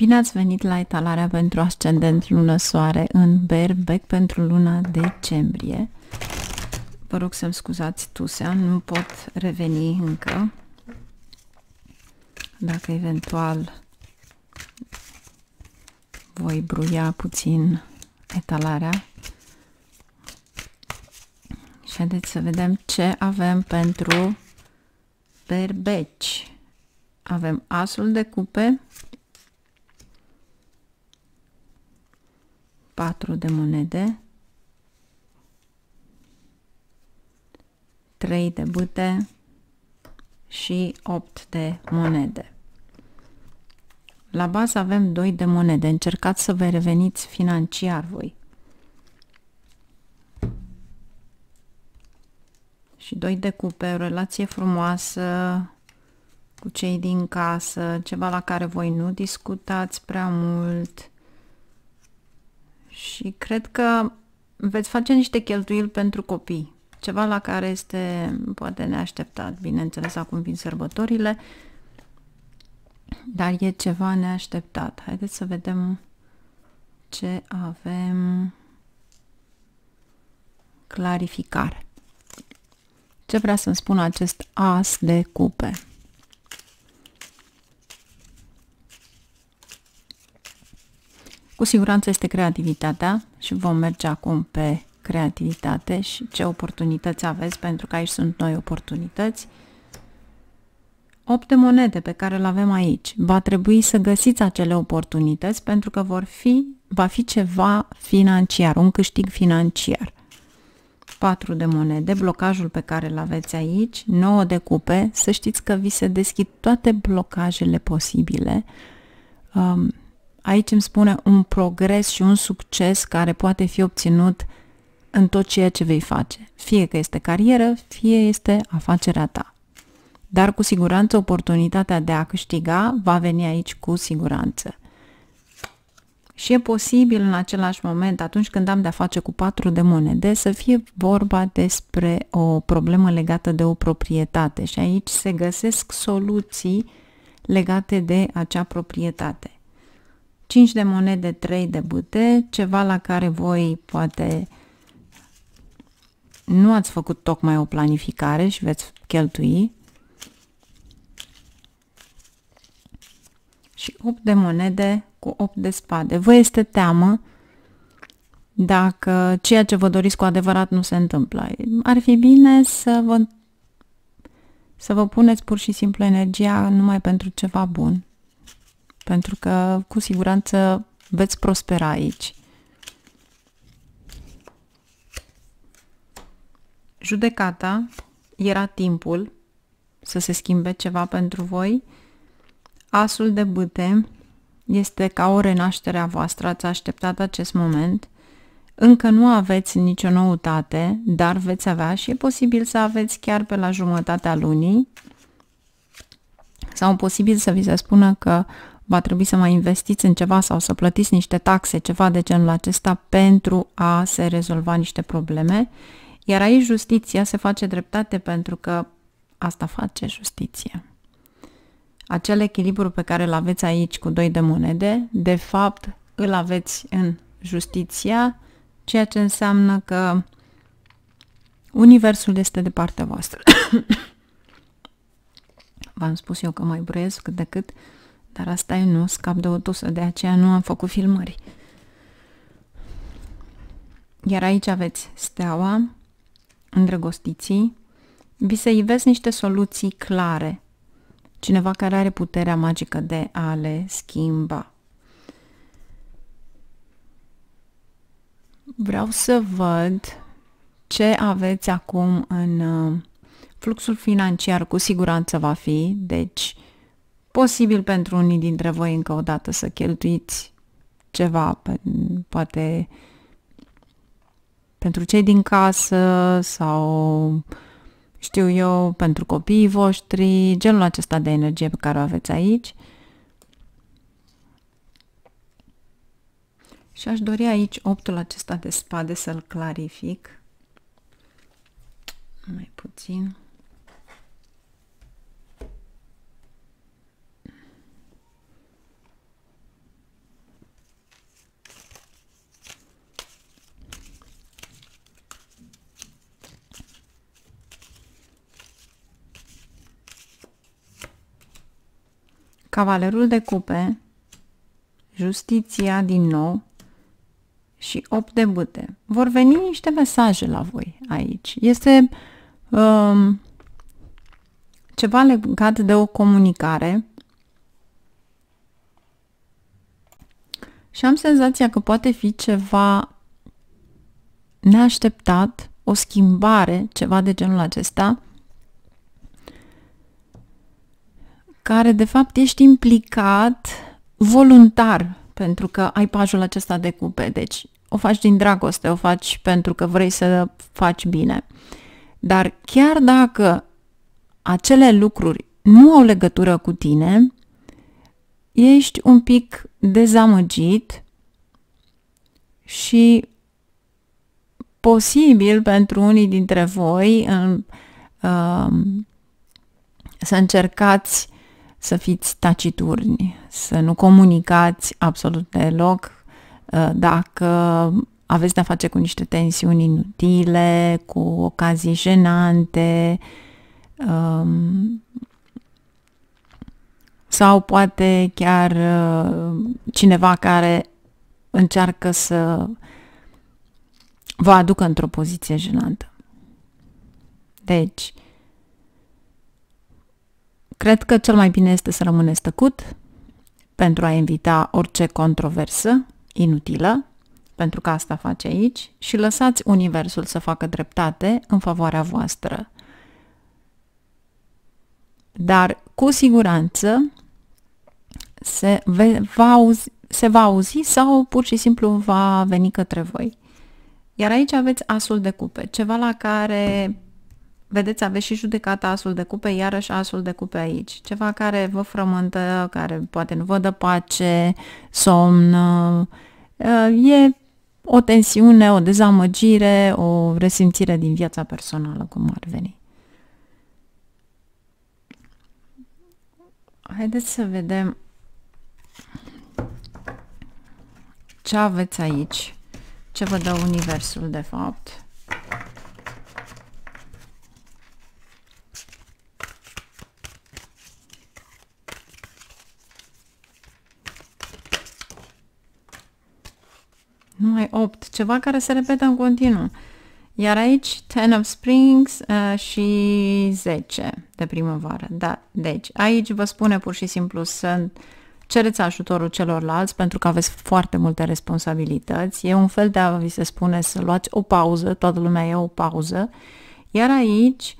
Bine ați venit la etalarea pentru ascendent lună soare în Berbec pentru luna decembrie. Vă rog să-mi scuzați tusea, nu pot reveni încă. Dacă eventual voi bruia puțin etalarea. Și haideți să vedem ce avem pentru berbeci. Avem asul de cupe, 4 de monede, 3 de bute și 8 de monede. La bază avem 2 de monede. Încercați să vă reveniți financiar voi. Și 2 de cupe, o relație frumoasă cu cei din casă, ceva la care voi nu discutați prea mult, și cred că veți face niște cheltuieli pentru copii. Ceva la care este poate neașteptat, bineînțeles acum vin sărbătorile, dar e ceva neașteptat. Haideți să vedem ce avem clarificare. Ce vrea să-mi spună acest as de cupe? Cu siguranță este creativitatea și vom merge acum pe creativitate și ce oportunități aveți, pentru că aici sunt noi oportunități. Opte de monede pe care le avem aici. Va trebui să găsiți acele oportunități pentru că vor fi, va fi ceva financiar, un câștig financiar. 4 de monede, blocajul pe care îl aveți aici, 9 de cupe, să știți că vi se deschid toate blocajele posibile. Um, Aici îmi spune un progres și un succes care poate fi obținut în tot ceea ce vei face, fie că este carieră, fie este afacerea ta. Dar cu siguranță oportunitatea de a câștiga va veni aici cu siguranță. Și e posibil în același moment, atunci când am de-a face cu patru de monede, să fie vorba despre o problemă legată de o proprietate și aici se găsesc soluții legate de acea proprietate. 5 de monede, 3 de bute, ceva la care voi poate nu ați făcut tocmai o planificare și veți cheltui. Și 8 de monede cu 8 de spade. Vă este teamă dacă ceea ce vă doriți cu adevărat nu se întâmplă. Ar fi bine să vă, să vă puneți pur și simplu energia numai pentru ceva bun pentru că cu siguranță veți prospera aici. Judecata era timpul să se schimbe ceva pentru voi. Asul de bâte este ca o renaștere a voastră, ați așteptat acest moment. Încă nu aveți nicio noutate, dar veți avea și e posibil să aveți chiar pe la jumătatea lunii sau posibil să vi se spună că va trebui să mai investiți în ceva sau să plătiți niște taxe, ceva de genul acesta, pentru a se rezolva niște probleme. Iar aici justiția se face dreptate pentru că asta face justiția. Acel echilibru pe care îl aveți aici cu doi de monede, de fapt îl aveți în justiția, ceea ce înseamnă că universul este de partea voastră. V-am spus eu că mai bruiesc cât de cât, dar asta e, nu scap de o tusă, de aceea nu am făcut filmări. Iar aici aveți steaua, îndrăgostiții. Vi se ivesc niște soluții clare. Cineva care are puterea magică de a le schimba. Vreau să văd ce aveți acum în uh, fluxul financiar, cu siguranță va fi, deci Posibil pentru unii dintre voi încă o dată să cheltuiți ceva, pe, poate pentru cei din casă sau știu eu, pentru copiii voștri, genul acesta de energie pe care o aveți aici. Și aș dori aici optul acesta de spade să-l clarific mai puțin. Cavalerul de cupe, Justiția din nou și 8 de bâte. Vor veni niște mesaje la voi aici. Este um, ceva legat de o comunicare și am senzația că poate fi ceva neașteptat, o schimbare, ceva de genul acesta, care de fapt ești implicat voluntar pentru că ai pajul acesta de cupe. Deci o faci din dragoste, o faci pentru că vrei să faci bine. Dar chiar dacă acele lucruri nu au legătură cu tine, ești un pic dezamăgit și posibil pentru unii dintre voi um, um, să încercați să fiți taciturni, să nu comunicați absolut deloc uh, dacă aveți de-a face cu niște tensiuni inutile, cu ocazii jenante um, sau poate chiar uh, cineva care încearcă să vă aducă într-o poziție jenantă. Deci, Cred că cel mai bine este să rămâneți tăcut pentru a evita orice controversă inutilă, pentru că asta face aici, și lăsați Universul să facă dreptate în favoarea voastră. Dar cu siguranță se, ve, va, auzi, se va auzi sau pur și simplu va veni către voi. Iar aici aveți asul de cupe, ceva la care Vedeți, aveți și judecata asul de cupe, iarăși asul de cupe aici. Ceva care vă frământă, care poate nu vă dă pace, somn. Uh, e o tensiune, o dezamăgire, o resimțire din viața personală, cum ar veni. Haideți să vedem ce aveți aici, ce vă dă Universul de fapt. ceva care se repetă în continuu. Iar aici, Ten of Springs uh, și 10 de primăvară. Da, deci aici vă spune pur și simplu să cereți ajutorul celorlalți pentru că aveți foarte multe responsabilități. E un fel de a vi se spune să luați o pauză, toată lumea e o pauză. Iar aici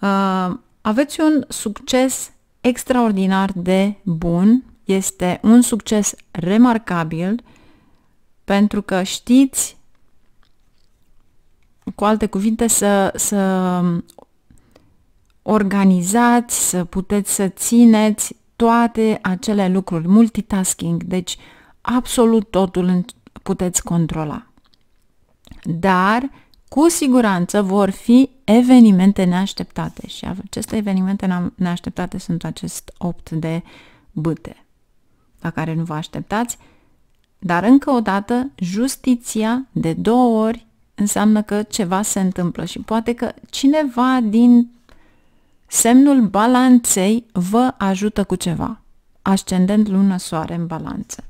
uh, aveți un succes extraordinar de bun, este un succes remarcabil uh, pentru că știți, cu alte cuvinte, să, să organizați, să puteți să țineți toate acele lucruri, multitasking, deci absolut totul puteți controla. Dar, cu siguranță, vor fi evenimente neașteptate și aceste evenimente neașteptate sunt acest opt de bâte la care nu vă așteptați, dar încă o dată, justiția de două ori înseamnă că ceva se întâmplă și poate că cineva din semnul balanței vă ajută cu ceva. Ascendent, lună, soare în balanță.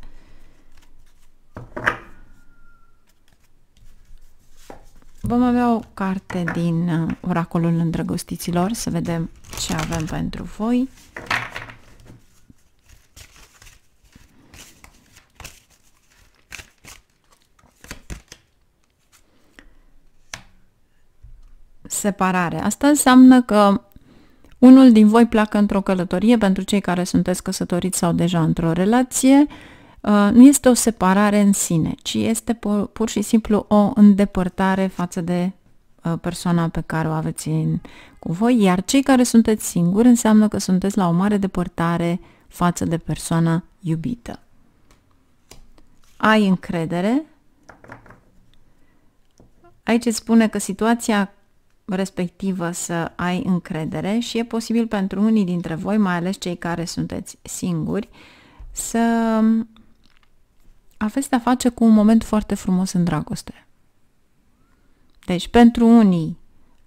Vom avea o carte din uh, Oracolul Îndrăgostiților să vedem ce avem pentru voi. separare. Asta înseamnă că unul din voi pleacă într-o călătorie pentru cei care sunteți căsătoriți sau deja într-o relație. Uh, nu este o separare în sine, ci este pur și simplu o îndepărtare față de uh, persoana pe care o aveți în, cu voi, iar cei care sunteți singuri înseamnă că sunteți la o mare depărtare față de persoana iubită. Ai încredere? Aici îți spune că situația respectivă să ai încredere și e posibil pentru unii dintre voi, mai ales cei care sunteți singuri, să aveți de-a face cu un moment foarte frumos în dragoste. Deci, pentru unii,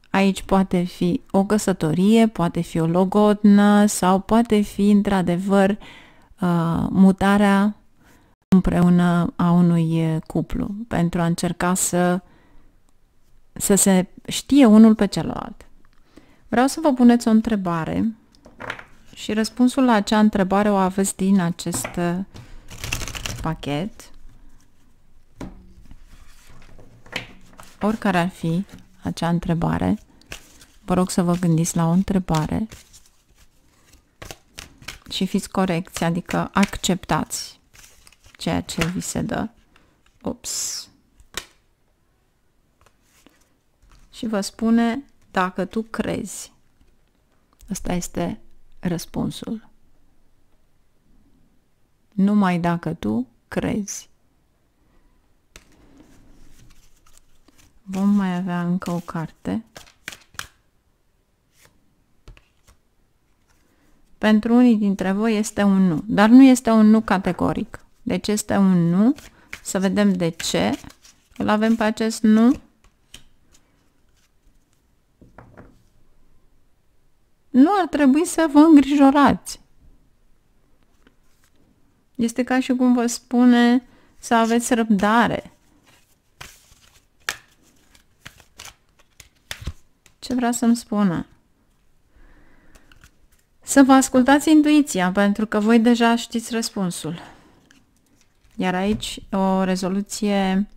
aici poate fi o căsătorie, poate fi o logodnă sau poate fi, într-adevăr, uh, mutarea împreună a unui uh, cuplu pentru a încerca să să se știe unul pe celălalt. Vreau să vă puneți o întrebare și răspunsul la acea întrebare o aveți din acest uh, pachet. Oricare ar fi acea întrebare, vă rog să vă gândiți la o întrebare și fiți corecți, adică acceptați ceea ce vi se dă. Ups! și vă spune dacă tu crezi. Ăsta este răspunsul. Numai dacă tu crezi. Vom mai avea încă o carte. Pentru unii dintre voi este un nu, dar nu este un nu categoric. Deci este un nu. Să vedem de ce îl avem pe acest nu. nu ar trebui să vă îngrijorați. Este ca și cum vă spune să aveți răbdare. Ce vrea să-mi spună? Să vă ascultați intuiția, pentru că voi deja știți răspunsul. Iar aici o rezoluție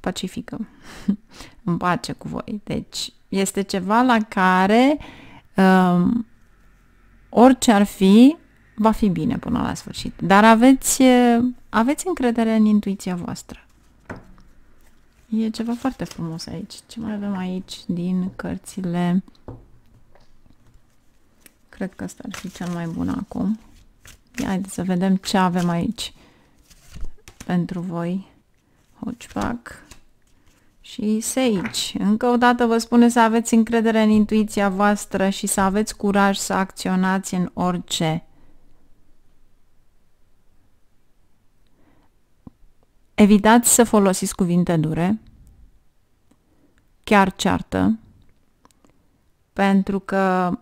pacifică, Îmi pace cu voi. Deci este ceva la care uh, Um, orice ar fi, va fi bine până la sfârșit. Dar aveți, aveți încredere în intuiția voastră. E ceva foarte frumos aici. Ce mai avem aici din cărțile? Cred că asta ar fi cel mai bun acum. Haideți să vedem ce avem aici pentru voi. Hodgeback și Sage. Încă o dată vă spune să aveți încredere în intuiția voastră și să aveți curaj să acționați în orice. Evitați să folosiți cuvinte dure, chiar ceartă, pentru că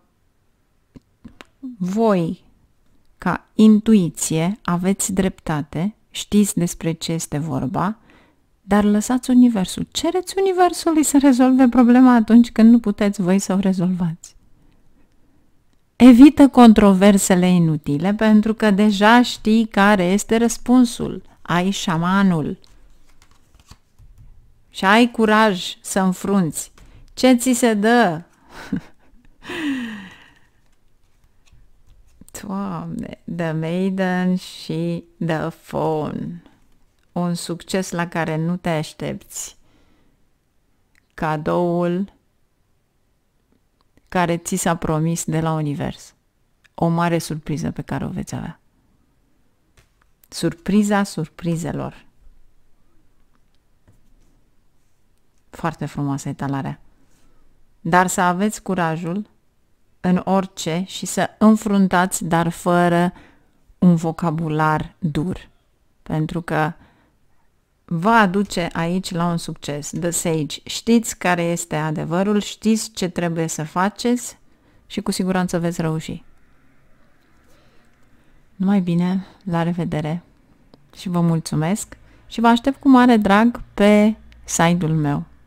voi, ca intuiție, aveți dreptate, știți despre ce este vorba, dar lăsați Universul. Cereți Universului să rezolve problema atunci când nu puteți voi să o rezolvați. Evită controversele inutile pentru că deja știi care este răspunsul. Ai șamanul. Și ai curaj să înfrunți. Ce ți se dă? Doamne, The Maiden și The Phone un succes la care nu te aștepți, cadoul care ți s-a promis de la univers. O mare surpriză pe care o veți avea. Surpriza surprizelor. Foarte frumoasă etalarea. Dar să aveți curajul în orice și să înfruntați, dar fără un vocabular dur. Pentru că vă aduce aici la un succes. The Sage, știți care este adevărul, știți ce trebuie să faceți și cu siguranță veți reuși. Numai bine, la revedere și vă mulțumesc și vă aștept cu mare drag pe site-ul meu.